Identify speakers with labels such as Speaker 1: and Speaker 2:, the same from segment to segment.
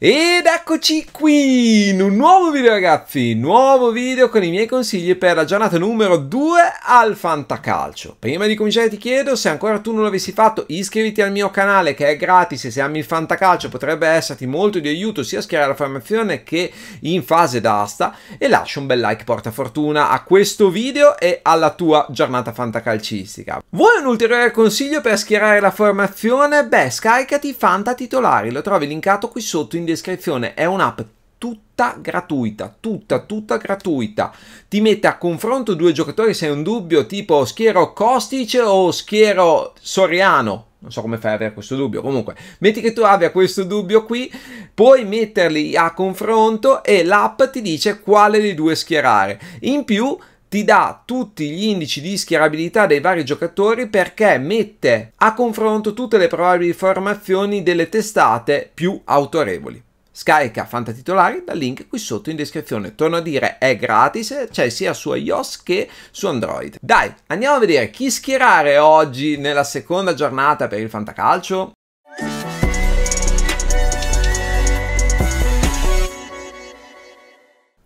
Speaker 1: Ed eccoci qui in un nuovo video ragazzi, nuovo video con i miei consigli per la giornata numero 2 al Fantacalcio. Prima di cominciare ti chiedo se ancora tu non l'avessi fatto iscriviti al mio canale che è gratis e se ami il Fantacalcio potrebbe esserti molto di aiuto sia a schierare la formazione che in fase d'asta e lascia un bel like porta fortuna a questo video e alla tua giornata fantacalcistica. Vuoi un ulteriore consiglio per schierare la formazione? Beh scaricati Fanta Titolari, lo trovi linkato qui sotto in descrizione, è un'app tutta gratuita, tutta, tutta gratuita. Ti mette a confronto due giocatori se hai un dubbio tipo schiero Kostic o schiero Soriano. Non so come fai ad avere questo dubbio. Comunque, metti che tu abbia questo dubbio qui, puoi metterli a confronto e l'app ti dice quale dei due schierare. In più, ti dà tutti gli indici di schierabilità dei vari giocatori perché mette a confronto tutte le probabili formazioni delle testate più autorevoli. Scarica Fanta Titolari dal link qui sotto in descrizione. Torno a dire, è gratis, cioè sia su iOS che su Android. Dai, andiamo a vedere chi schierare oggi nella seconda giornata per il Fantacalcio.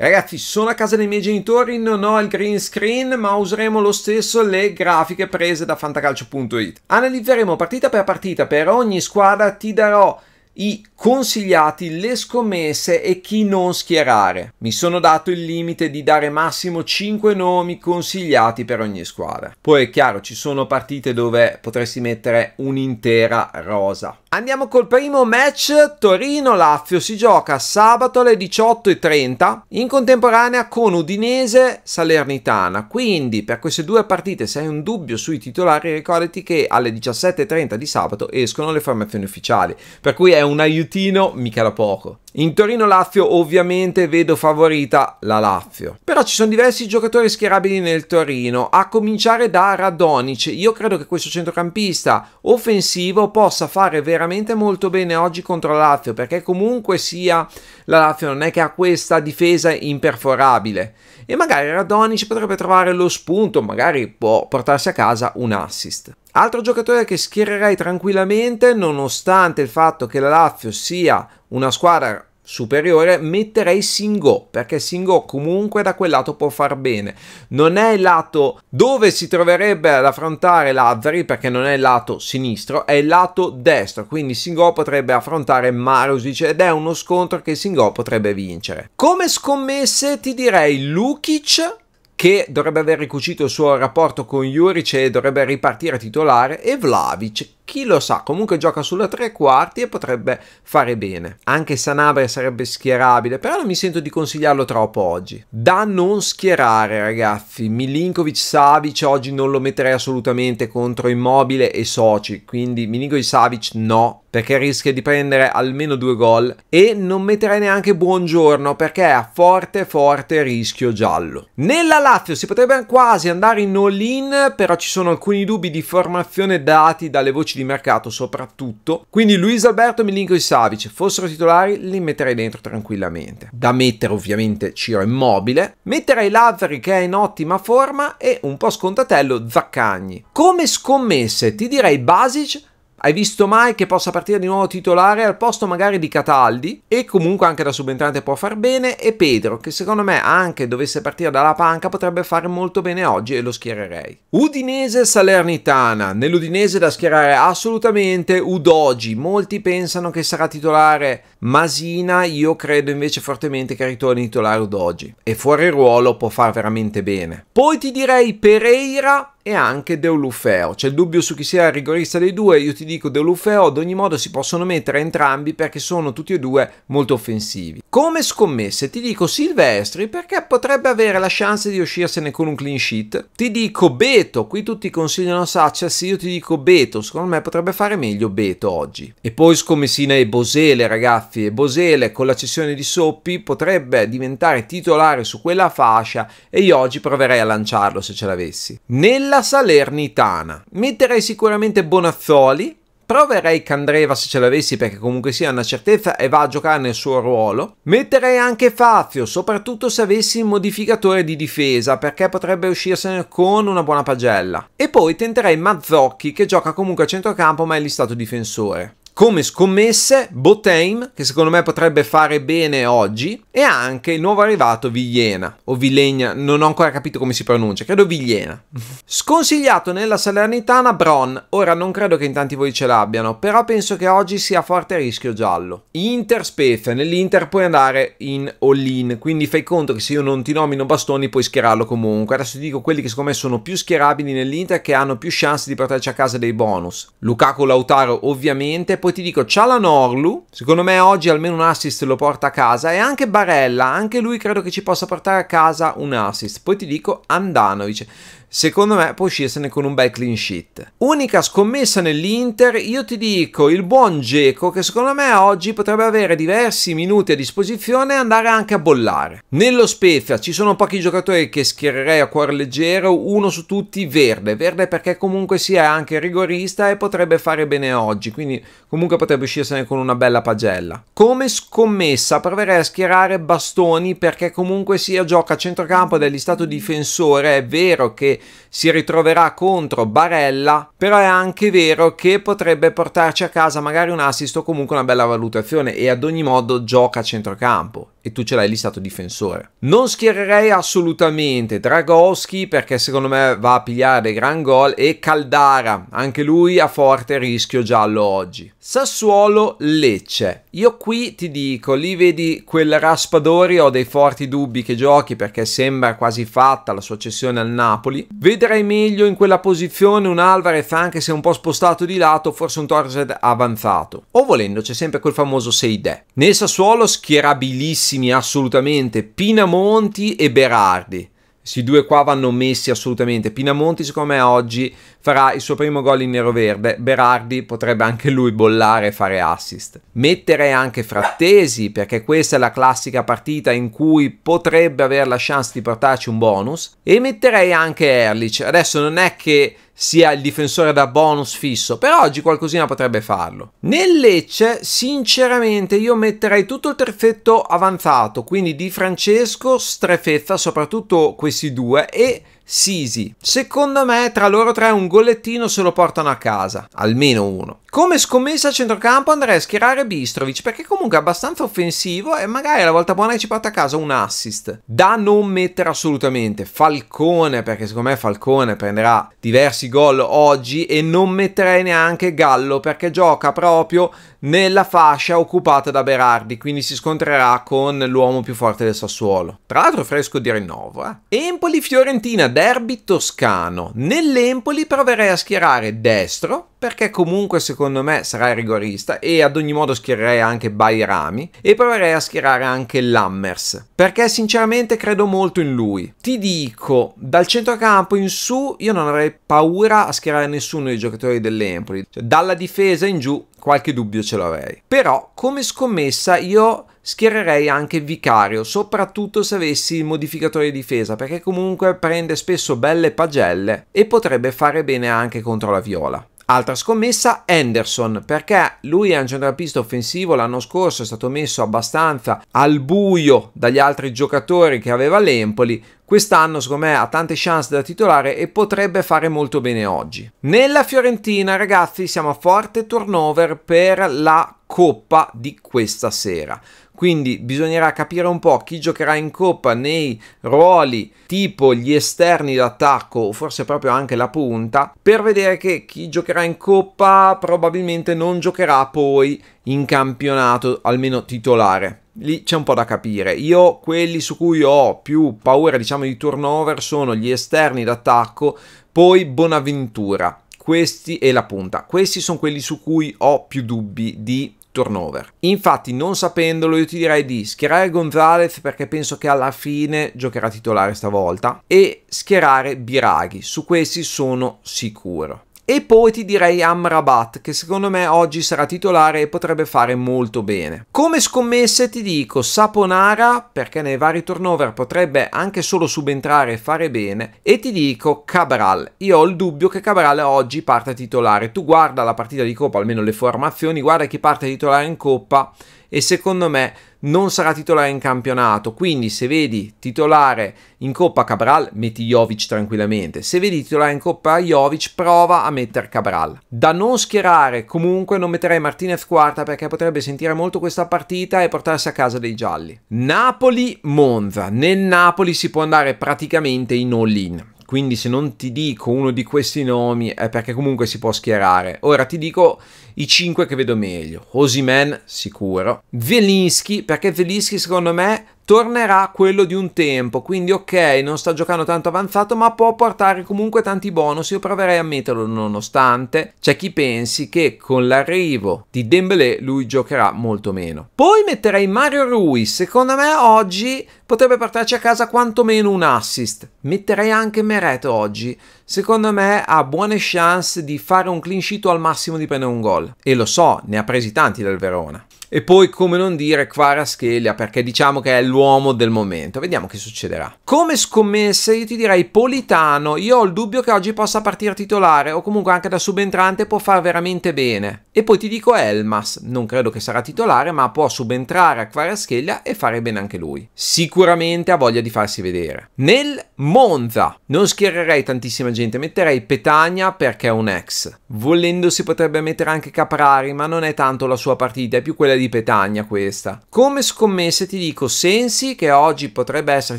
Speaker 1: Ragazzi, sono a casa dei miei genitori, non ho il green screen, ma useremo lo stesso le grafiche prese da fantacalcio.it. Analizzeremo partita per partita, per ogni squadra ti darò i consigliati, le scommesse e chi non schierare. Mi sono dato il limite di dare massimo 5 nomi consigliati per ogni squadra. Poi è chiaro, ci sono partite dove potresti mettere un'intera rosa. Andiamo col primo match Torino-Lazio, si gioca sabato alle 18.30 in contemporanea con Udinese-Salernitana, quindi per queste due partite se hai un dubbio sui titolari ricordati che alle 17.30 di sabato escono le formazioni ufficiali, per cui è un aiutino mica da poco. In Torino-Lazio ovviamente vedo favorita la Lazio. Però ci sono diversi giocatori schierabili nel Torino, a cominciare da Radonic. Io credo che questo centrocampista offensivo possa fare veramente molto bene oggi contro la Lazio, perché comunque sia la Lazio non è che ha questa difesa imperforabile. E magari Radonic potrebbe trovare lo spunto, magari può portarsi a casa un assist. Altro giocatore che schiererei tranquillamente, nonostante il fatto che la Lazio sia una squadra superiore metterei Singo perché Singo comunque da quel lato può far bene non è il lato dove si troverebbe ad affrontare Lazzari perché non è il lato sinistro è il lato destro quindi Singo potrebbe affrontare Marusic ed è uno scontro che Singo potrebbe vincere come scommesse ti direi Lukic che dovrebbe aver ricucito il suo rapporto con Juric e dovrebbe ripartire titolare, e Vlavic, chi lo sa, comunque gioca sulla tre quarti e potrebbe fare bene. Anche Sanabria sarebbe schierabile, però non mi sento di consigliarlo troppo oggi. Da non schierare, ragazzi, Milinkovic Savic oggi non lo metterei assolutamente contro Immobile e Soci, quindi Milinkovic Savic no, perché rischia di prendere almeno due gol e non metterei neanche Buongiorno perché è a forte forte rischio giallo. Nella Lazio si potrebbe quasi andare in all-in, però ci sono alcuni dubbi di formazione dati dalle voci di mercato soprattutto. Quindi Luis Alberto Milinko e Savic fossero titolari, li metterei dentro tranquillamente. Da mettere ovviamente Ciro Immobile, metterei Lazzari che è in ottima forma e un po' scontatello Zaccagni. Come scommesse ti direi Basic hai visto mai che possa partire di nuovo titolare al posto magari di Cataldi e comunque anche da subentrante può far bene e Pedro che secondo me anche dovesse partire dalla panca potrebbe fare molto bene oggi e lo schiererei. Udinese Salernitana, nell'Udinese da schierare assolutamente Udogi, molti pensano che sarà titolare Masina io credo invece fortemente che ritorni titolare d'oggi oggi e fuori ruolo può far veramente bene. Poi ti direi Pereira e anche Deulufeo. C'è il dubbio su chi sia il rigorista dei due, io ti dico Deulufeo, ad ogni modo si possono mettere entrambi perché sono tutti e due molto offensivi. Come scommesse ti dico Silvestri perché potrebbe avere la chance di uscirsene con un clean sheet. Ti dico Beto, qui tutti consigliano Sachas, io ti dico Beto, secondo me potrebbe fare meglio Beto oggi. E poi scommessina e Bosele ragazzi e Bosele con la cessione di Soppi potrebbe diventare titolare su quella fascia e io oggi proverei a lanciarlo se ce l'avessi. Nella Salernitana metterei sicuramente Bonazzoli, Proverei Candreva se ce l'avessi perché comunque sia una certezza e va a giocare nel suo ruolo. Metterei anche Fazio, soprattutto se avessi il modificatore di difesa perché potrebbe uscirsene con una buona pagella. E poi tenterei Mazzocchi che gioca comunque a centrocampo ma è listato difensore. Come scommesse, Botheim, che secondo me potrebbe fare bene oggi, e anche il nuovo arrivato Vigliena, o Villegna, non ho ancora capito come si pronuncia, credo Vigliena. Sconsigliato nella Salernitana Bron, ora non credo che in tanti voi ce l'abbiano, però penso che oggi sia forte rischio giallo. Inter Spezia, nell'Inter puoi andare in all-in, quindi fai conto che se io non ti nomino Bastoni puoi schierarlo comunque. Adesso ti dico quelli che secondo me sono più schierabili nell'Inter che hanno più chance di portarci a casa dei bonus. Lukaku Lautaro ovviamente, poi poi ti dico Cialan Orlu, secondo me oggi almeno un assist lo porta a casa, e anche Barella, anche lui credo che ci possa portare a casa un assist. Poi ti dico Andanovic secondo me può uscirsene con un bel clean sheet. Unica scommessa nell'Inter, io ti dico il buon Geco che secondo me oggi potrebbe avere diversi minuti a disposizione e andare anche a bollare. Nello Spezia ci sono pochi giocatori che schiererei a cuore leggero, uno su tutti Verde, Verde perché comunque sia anche rigorista e potrebbe fare bene oggi, quindi comunque potrebbe uscirsene con una bella pagella. Come scommessa proverei a schierare Bastoni perché comunque sia gioca a centrocampo ed è listato difensore, è vero che si ritroverà contro Barella, però è anche vero che potrebbe portarci a casa magari un assist o comunque una bella valutazione e ad ogni modo gioca a centrocampo e tu ce l'hai listato difensore. Non schiererei assolutamente Dragoschi perché secondo me va a pigliare dei gran gol e Caldara, anche lui a forte rischio giallo oggi. Sassuolo Lecce. Io qui ti dico, lì vedi quel Raspadori, ho dei forti dubbi che giochi perché sembra quasi fatta la sua cessione al Napoli. Vedrai meglio in quella posizione un Alvarez anche se un po' spostato di lato, forse un Torres avanzato. O volendo c'è sempre quel famoso 6 Seide. Nel Sassuolo schierabilissimo messi assolutamente Pinamonti e Berardi. Questi due qua vanno messi assolutamente. Pinamonti, secondo me, oggi farà il suo primo gol in nero-verde, Berardi potrebbe anche lui bollare e fare assist. Mettere anche Frattesi, perché questa è la classica partita in cui potrebbe avere la chance di portarci un bonus, e metterei anche Erlich. Adesso non è che sia il difensore da bonus fisso, però oggi qualcosina potrebbe farlo. Nel Lecce, sinceramente, io metterei tutto il treffetto avanzato, quindi Di Francesco, Strefezza, soprattutto questi due, e Sisi. Secondo me tra loro tre un gollettino se lo portano a casa, almeno uno. Come scommessa a centrocampo andrei a schierare Bistrovic perché comunque è abbastanza offensivo e magari la volta buona che ci porta a casa un assist. Da non mettere assolutamente Falcone perché secondo me Falcone prenderà diversi gol oggi e non metterei neanche Gallo perché gioca proprio nella fascia occupata da Berardi, quindi si scontrerà con l'uomo più forte del Sassuolo. Tra l'altro fresco di rinnovo, eh? Empoli-Fiorentina, derby toscano. Nell'Empoli proverei a schierare destro, perché comunque secondo me sarai rigorista e ad ogni modo schiererei anche Bairami e proverei a schierare anche Lammers perché sinceramente credo molto in lui. Ti dico, dal centrocampo in su io non avrei paura a schierare nessuno dei giocatori dell'Empoli, cioè, dalla difesa in giù qualche dubbio ce l'avrei. Però come scommessa io schiererei anche Vicario, soprattutto se avessi il modificatore di difesa, perché comunque prende spesso belle pagelle e potrebbe fare bene anche contro la Viola. Altra scommessa, Anderson, perché lui è un centrocampista offensivo, l'anno scorso è stato messo abbastanza al buio dagli altri giocatori che aveva l'Empoli, quest'anno secondo me ha tante chance da titolare e potrebbe fare molto bene oggi. Nella Fiorentina ragazzi siamo a forte turnover per la coppa di questa sera quindi bisognerà capire un po' chi giocherà in coppa nei ruoli tipo gli esterni d'attacco o forse proprio anche la punta per vedere che chi giocherà in coppa probabilmente non giocherà poi in campionato almeno titolare lì c'è un po' da capire. Io quelli su cui ho più paura, diciamo, di turnover sono gli esterni d'attacco, poi Bonaventura, questi e la punta. Questi sono quelli su cui ho più dubbi di turnover. Infatti, non sapendolo, io ti direi di schierare Gonzalez perché penso che alla fine giocherà titolare stavolta e schierare Biraghi. Su questi sono sicuro. E poi ti direi Amrabat, che secondo me oggi sarà titolare e potrebbe fare molto bene. Come scommesse ti dico Saponara, perché nei vari turnover potrebbe anche solo subentrare e fare bene, e ti dico Cabral. Io ho il dubbio che Cabral oggi parte titolare. Tu guarda la partita di Coppa, almeno le formazioni, guarda chi parte titolare in Coppa e secondo me non sarà titolare in campionato. Quindi se vedi titolare in Coppa Cabral, metti Jovic tranquillamente. Se vedi titolare in Coppa Jovic, prova a mettere Cabral. Da non schierare, comunque non metterei Martinez quarta perché potrebbe sentire molto questa partita e portarsi a casa dei gialli. Napoli-Monza. Nel Napoli si può andare praticamente in all-in quindi se non ti dico uno di questi nomi è perché comunque si può schierare. Ora ti dico i 5 che vedo meglio. Osimen sicuro. Velinsky, perché Velinsky secondo me tornerà quello di un tempo, quindi ok, non sta giocando tanto avanzato, ma può portare comunque tanti bonus, io proverei a metterlo nonostante c'è chi pensi che con l'arrivo di Dembélé lui giocherà molto meno. Poi metterei Mario Rui, secondo me oggi potrebbe portarci a casa quantomeno un assist. Metterei anche Meret oggi, secondo me ha buone chance di fare un clean sheet o al massimo di prendere un gol e lo so, ne ha presi tanti dal Verona. E poi come non dire Quaraschelia perché diciamo che è l'uomo del momento. Vediamo che succederà. Come scommessa io ti direi Politano. Io ho il dubbio che oggi possa partire titolare o comunque anche da subentrante può far veramente bene. E poi ti dico Elmas. Non credo che sarà titolare ma può subentrare a Quaraschelia e fare bene anche lui. Sicuramente ha voglia di farsi vedere. Nel Monza. Non schiererei tantissima gente. Metterei Petagna perché è un ex. Volendo si potrebbe mettere anche Caprari ma non è tanto la sua partita è più quella di di Petagna questa. Come scommesse ti dico Sensi che oggi potrebbe essere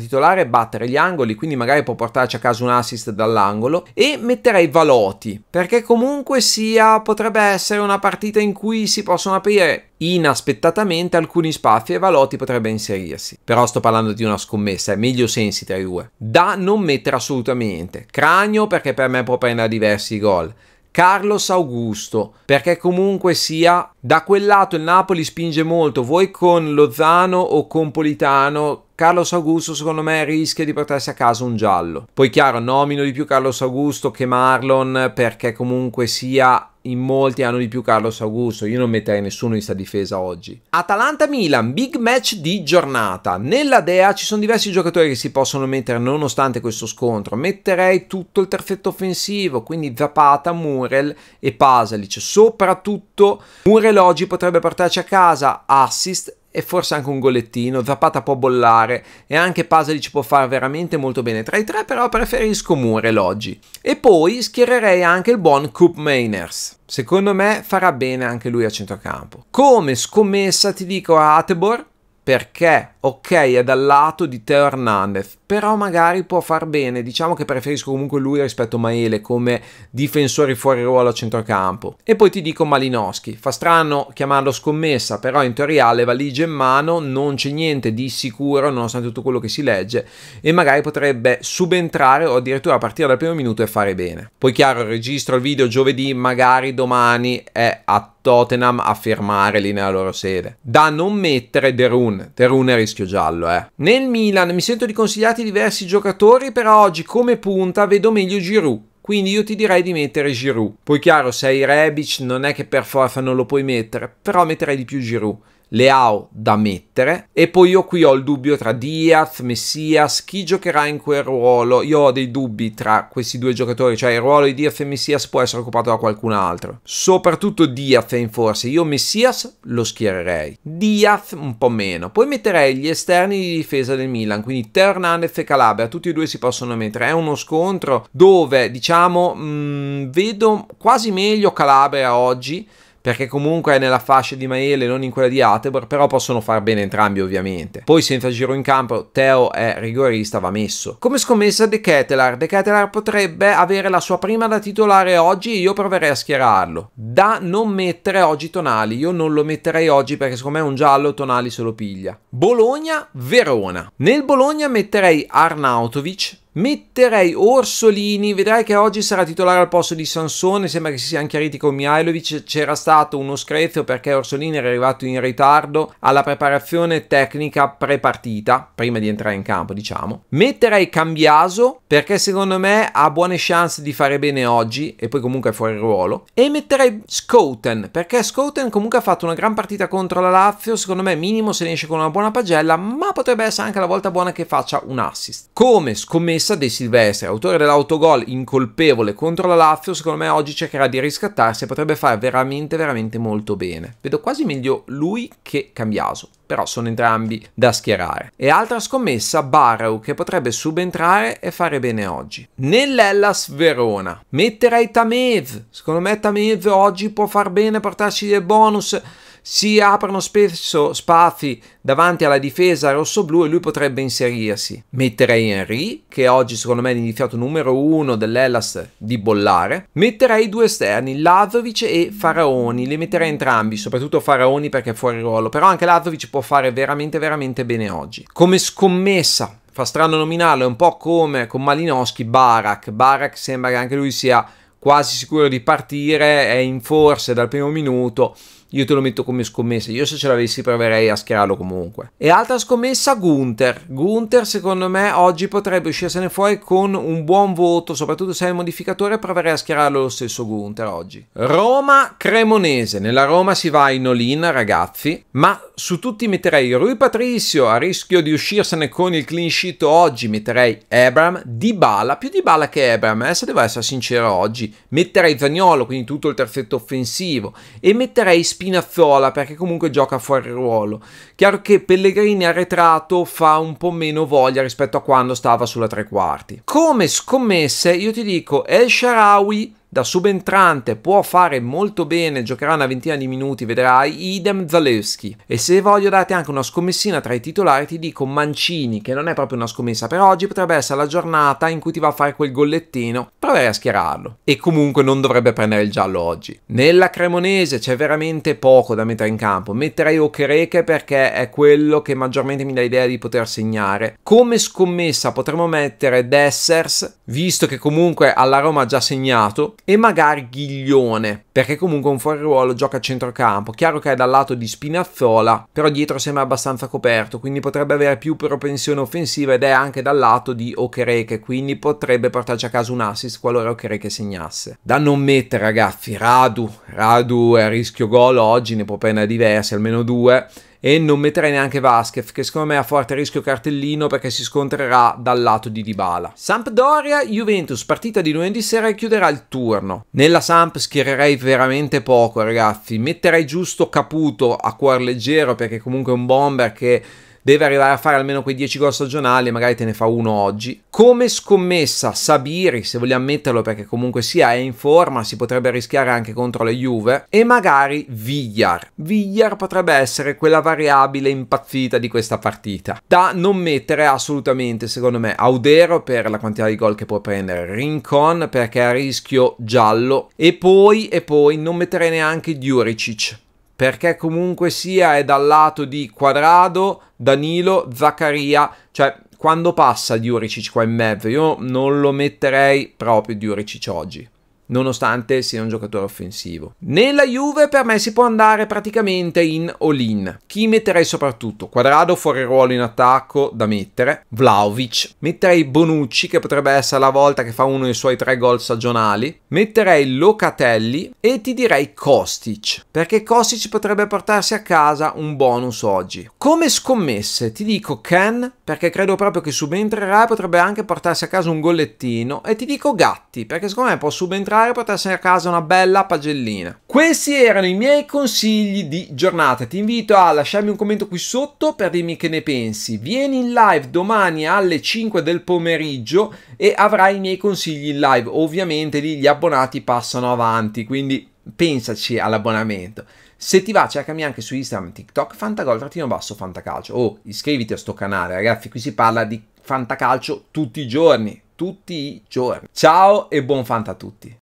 Speaker 1: titolare e battere gli angoli, quindi magari può portarci a casa un assist dall'angolo e metterei Valoti, perché comunque sia potrebbe essere una partita in cui si possono aprire inaspettatamente alcuni spazi e Valotti potrebbe inserirsi. Però sto parlando di una scommessa, è meglio Sensi tra i due. Da non mettere assolutamente. Cranio perché per me può prendere diversi gol. Carlos Augusto, perché comunque sia da quel lato il Napoli spinge molto, voi con Lozano o con Politano Carlos Augusto secondo me rischia di portarsi a casa un giallo. Poi chiaro, nomino di più Carlos Augusto che Marlon perché comunque sia in molti hanno di più Carlos Augusto, io non metterei nessuno in sta difesa oggi. Atalanta-Milan, big match di giornata. Nella DEA ci sono diversi giocatori che si possono mettere nonostante questo scontro. Metterei tutto il terfetto offensivo, quindi Zapata, Murel e Pasalic. Soprattutto Murel oggi potrebbe portarci a casa assist e forse anche un golettino, Zapata può bollare e anche Pasalic può fare veramente molto bene. Tra i tre però preferisco Murel oggi. E poi schiererei anche il buon Coop Mainers. Secondo me farà bene anche lui a centrocampo. Come scommessa ti dico a Atebor perché ok è dal lato di Teo Hernandez, però magari può far bene. Diciamo che preferisco comunque lui rispetto a Maele come difensore fuori ruolo a centrocampo. E poi ti dico Malinowski. Fa strano chiamarlo scommessa, però in teoria le valigie in mano, non c'è niente di sicuro nonostante tutto quello che si legge e magari potrebbe subentrare o addirittura partire dal primo minuto e fare bene. Poi chiaro, registro il video giovedì, magari domani è a Tottenham a firmare lì nella loro sede. Da non mettere Derun, Derun è rischio giallo, eh. Nel Milan mi sento di consigliarti considerati diversi giocatori, però oggi come punta vedo meglio Giroud quindi io ti direi di mettere Giroud. Poi chiaro, se hai Rebic non è che per forza non lo puoi mettere, però metterei di più Giroud. Leao da mettere e poi io qui ho il dubbio tra Diaz, Messias, chi giocherà in quel ruolo? Io ho dei dubbi tra questi due giocatori, cioè il ruolo di Diaz e Messias può essere occupato da qualcun altro. Soprattutto Diaz in forse, io Messias lo schiererei, Diaz un po' meno. Poi metterei gli esterni di difesa del Milan, quindi Teo e Calabria, tutti e due si possono mettere. È uno scontro dove diciamo mh, mm, vedo quasi meglio Calabria oggi perché comunque è nella fascia di Maele, non in quella di Atebor, però possono far bene entrambi ovviamente. Poi senza giro in campo, Teo è rigorista, va messo. Come scommessa De Ketelar, De Ketelar potrebbe avere la sua prima da titolare oggi e io proverei a schierarlo. Da non mettere oggi Tonali, io non lo metterei oggi perché secondo me è un giallo Tonali se lo piglia. Bologna, Verona. Nel Bologna metterei Arnautovic, Metterei Orsolini, vedrai che oggi sarà titolare al posto di Sansone, sembra che si siano chiariti con Mihailovic, c'era stato uno screzio perché Orsolini era arrivato in ritardo alla preparazione tecnica pre-partita, prima di entrare in campo diciamo. Metterei Cambiaso perché secondo me ha buone chance di fare bene oggi e poi comunque è fuori ruolo. E metterei Scouten perché Scouten comunque ha fatto una gran partita contro la Lazio, secondo me minimo se ne esce con una buona pagella ma potrebbe essere anche la volta buona che faccia un assist. Come scommesso rimessa dei Silvestri, autore dell'autogol incolpevole contro la Lazio, secondo me oggi cercherà di riscattarsi e potrebbe fare veramente veramente molto bene. Vedo quasi meglio lui che Cambiaso però sono entrambi da schierare. E altra scommessa, Barrow, che potrebbe subentrare e fare bene oggi. Nell'Ellas Verona, metterei Tamev, secondo me Tamev oggi può far bene, portarci dei bonus, si aprono spesso spazi davanti alla difesa rossoblù e lui potrebbe inserirsi. Metterei Henry, che oggi secondo me è l'iniziato numero uno dell'Ellas di bollare. Metterei due esterni, Lazovic e Faraoni, li metterei entrambi, soprattutto Faraoni perché è fuori ruolo, però anche Lazovic può fare veramente veramente bene oggi. Come scommessa, fa strano nominarlo, è un po' come con Malinowski, Barak. Barak sembra che anche lui sia quasi sicuro di partire, è in forse dal primo minuto io te lo metto come scommessa. Io se ce l'avessi proverei a schierarlo comunque. E altra scommessa Gunther. Gunther secondo me oggi potrebbe uscirsene fuori con un buon voto, soprattutto se è il modificatore proverei a schierarlo lo stesso Gunther oggi. Roma Cremonese. Nella Roma si va in all-in ragazzi, ma su tutti metterei Rui Patricio a rischio di uscirsene con il clean sheet oggi, metterei Abram, Dybala, più Dybala che Abram, eh, se devo essere sincero oggi, metterei Zagnolo, quindi tutto il terzetto offensivo e metterei Spinelli Spinazzola perché comunque gioca fuori ruolo. Chiaro che Pellegrini arretrato fa un po' meno voglia rispetto a quando stava sulla tre quarti. Come scommesse io ti dico El Sharawi da subentrante può fare molto bene, giocherà una ventina di minuti, vedrai, idem Zalewski. E se voglio darti anche una scommessina tra i titolari, ti dico Mancini, che non è proprio una scommessa però oggi, potrebbe essere la giornata in cui ti va a fare quel gollettino, proverai a schierarlo. E comunque non dovrebbe prendere il giallo oggi. Nella Cremonese c'è veramente poco da mettere in campo, metterei Okereke perché è quello che maggiormente mi dà l'idea di poter segnare. Come scommessa potremmo mettere Dessers, visto che comunque alla Roma ha già segnato, e magari Ghiglione, perché comunque un fuori ruolo gioca a centrocampo. Chiaro che è dal lato di Spinazzola, però dietro sembra abbastanza coperto, quindi potrebbe avere più propensione offensiva ed è anche dal lato di Okereke, quindi potrebbe portarci a casa un assist qualora Okereke segnasse. Da non mettere ragazzi, Radu, Radu è a rischio gol oggi, ne può pena diversi, almeno due e non metterei neanche Vasquez che secondo me ha forte rischio cartellino perché si scontrerà dal lato di Dybala. Sampdoria Juventus partita di lunedì sera e chiuderà il turno. Nella Samp schiererei veramente poco ragazzi, metterei giusto Caputo a cuor leggero perché comunque è un bomber che deve arrivare a fare almeno quei 10 gol stagionali e magari te ne fa uno oggi. Come scommessa Sabiri, se vogliamo metterlo perché comunque sia è in forma, si potrebbe rischiare anche contro la Juve e magari Villar. Villar potrebbe essere quella variabile impazzita di questa partita. Da non mettere assolutamente, secondo me, Audero per la quantità di gol che può prendere, Rincon perché è a rischio giallo e poi e poi non metterei neanche Diuricic perché comunque sia è dal lato di Quadrado, Danilo, Zaccaria, cioè quando passa Diuricic qua in mezzo, io non lo metterei proprio Diuricic oggi nonostante sia un giocatore offensivo. Nella Juve per me si può andare praticamente in all-in. Chi metterei soprattutto? Quadrado fuori ruolo in attacco da mettere, Vlaovic, metterei Bonucci che potrebbe essere la volta che fa uno dei suoi tre gol stagionali, metterei Locatelli e ti direi Kostic, perché Kostic potrebbe portarsi a casa un bonus oggi. Come scommesse ti dico Ken, perché credo proprio che subentrerà e potrebbe anche portarsi a casa un gollettino, e ti dico Gatti, perché secondo me può subentrare lavorare e portarsene a casa una bella pagellina. Questi erano i miei consigli di giornata. Ti invito a lasciarmi un commento qui sotto per dirmi che ne pensi. Vieni in live domani alle 5 del pomeriggio e avrai i miei consigli in live. Ovviamente lì gli abbonati passano avanti, quindi pensaci all'abbonamento. Se ti va, cercami anche su Instagram, TikTok, Fantagol, trattino basso, Fantacalcio. O oh, iscriviti a sto canale, ragazzi, qui si parla di Fantacalcio tutti i giorni, tutti i giorni. Ciao e buon Fanta a tutti.